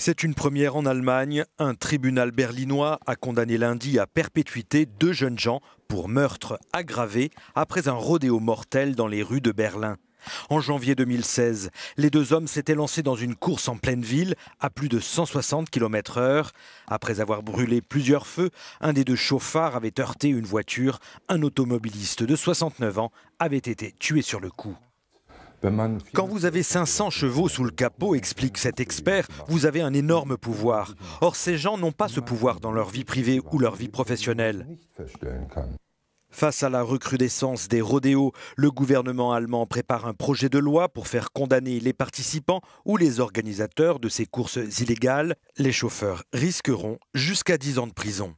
C'est une première en Allemagne. Un tribunal berlinois a condamné lundi à perpétuité deux jeunes gens pour meurtre aggravé après un rodéo mortel dans les rues de Berlin. En janvier 2016, les deux hommes s'étaient lancés dans une course en pleine ville à plus de 160 km/h. Après avoir brûlé plusieurs feux, un des deux chauffards avait heurté une voiture. Un automobiliste de 69 ans avait été tué sur le coup. Ben, Quand vous avez 500 chevaux sous le capot, explique cet expert, vous avez un énorme pouvoir. Or, ces gens n'ont pas ce pouvoir dans leur vie privée ou leur vie professionnelle. Face à la recrudescence des rodéos, le gouvernement allemand prépare un projet de loi pour faire condamner les participants ou les organisateurs de ces courses illégales. Les chauffeurs risqueront jusqu'à 10 ans de prison.